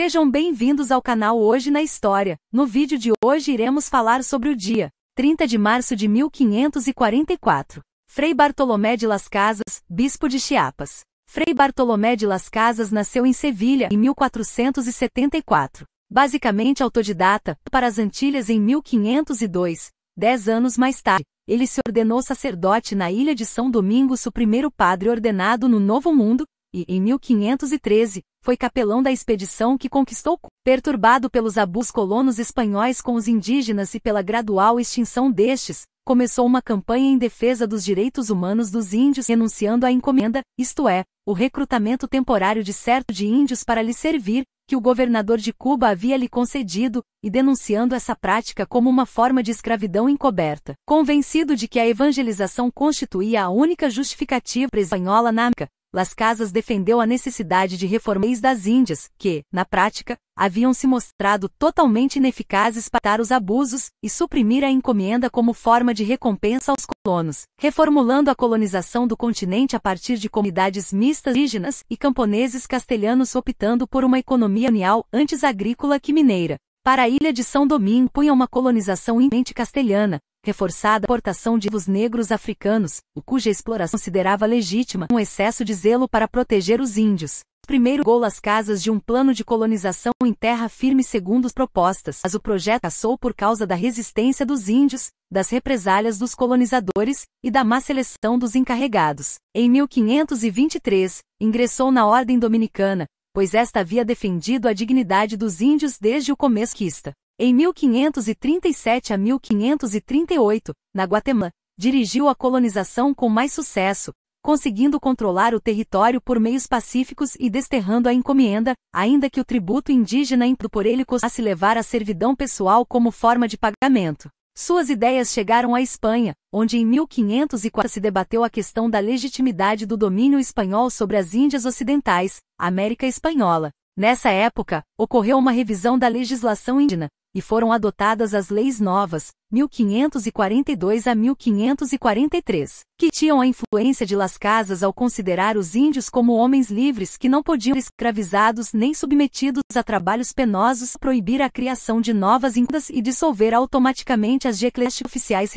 Sejam bem-vindos ao canal Hoje na História. No vídeo de hoje iremos falar sobre o dia 30 de março de 1544. Frei Bartolomé de Las Casas, bispo de Chiapas. Frei Bartolomé de Las Casas nasceu em Sevilha em 1474. Basicamente autodidata, para as Antilhas em 1502, dez anos mais tarde, ele se ordenou sacerdote na ilha de São Domingos, o primeiro padre ordenado no Novo Mundo, e, em 1513, foi capelão da expedição que conquistou, perturbado pelos abusos colonos espanhóis com os indígenas e pela gradual extinção destes, começou uma campanha em defesa dos direitos humanos dos índios, renunciando à encomenda, isto é, o recrutamento temporário de certo de índios para lhe servir, que o governador de Cuba havia lhe concedido, e denunciando essa prática como uma forma de escravidão encoberta. Convencido de que a evangelização constituía a única justificativa espanhola na América, Las Casas defendeu a necessidade de reformas das Índias, que, na prática, haviam se mostrado totalmente ineficazes para os abusos e suprimir a encomenda como forma de recompensa aos colonos, reformulando a colonização do continente a partir de comunidades mistas indígenas e camponeses castelhanos optando por uma economia unial antes agrícola que mineira. Para a ilha de São Domingo punha uma colonização em castelhana, reforçada a portação de vivos negros africanos, o cuja exploração considerava legítima um excesso de zelo para proteger os índios. Primeiro gol as casas de um plano de colonização em terra firme segundo as propostas, mas o projeto passou por causa da resistência dos índios, das represálias dos colonizadores e da má seleção dos encarregados. Em 1523, ingressou na Ordem Dominicana, pois esta havia defendido a dignidade dos índios desde o começo quista. Em 1537 a 1538, na Guatemala, dirigiu a colonização com mais sucesso, conseguindo controlar o território por meios pacíficos e desterrando a encomenda, ainda que o tributo indígena imposto por ele a se levar à servidão pessoal como forma de pagamento. Suas ideias chegaram à Espanha, onde em 1504 se debateu a questão da legitimidade do domínio espanhol sobre as Índias Ocidentais, América Espanhola. Nessa época, ocorreu uma revisão da legislação indígena, e foram adotadas as leis novas, 1542 a 1543, que tinham a influência de Las Casas ao considerar os índios como homens livres que não podiam ser escravizados nem submetidos a trabalhos penosos, proibir a criação de novas indas e dissolver automaticamente as jeclés oficiais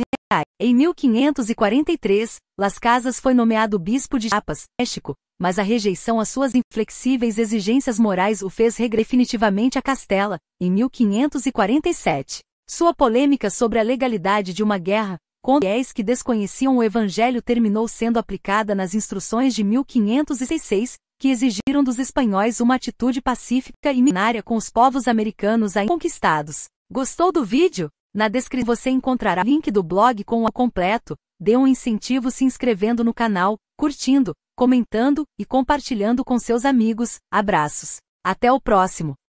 em 1543, Las Casas foi nomeado bispo de Chiapas, México, mas a rejeição às suas inflexíveis exigências morais o fez regredir definitivamente a Castela, em 1547. Sua polêmica sobre a legalidade de uma guerra, com fiéis que desconheciam o Evangelho terminou sendo aplicada nas instruções de 1506, que exigiram dos espanhóis uma atitude pacífica e minária com os povos americanos ainda conquistados. Gostou do vídeo? Na descrição você encontrará link do blog com o completo, dê um incentivo se inscrevendo no canal, curtindo, comentando e compartilhando com seus amigos. Abraços. Até o próximo.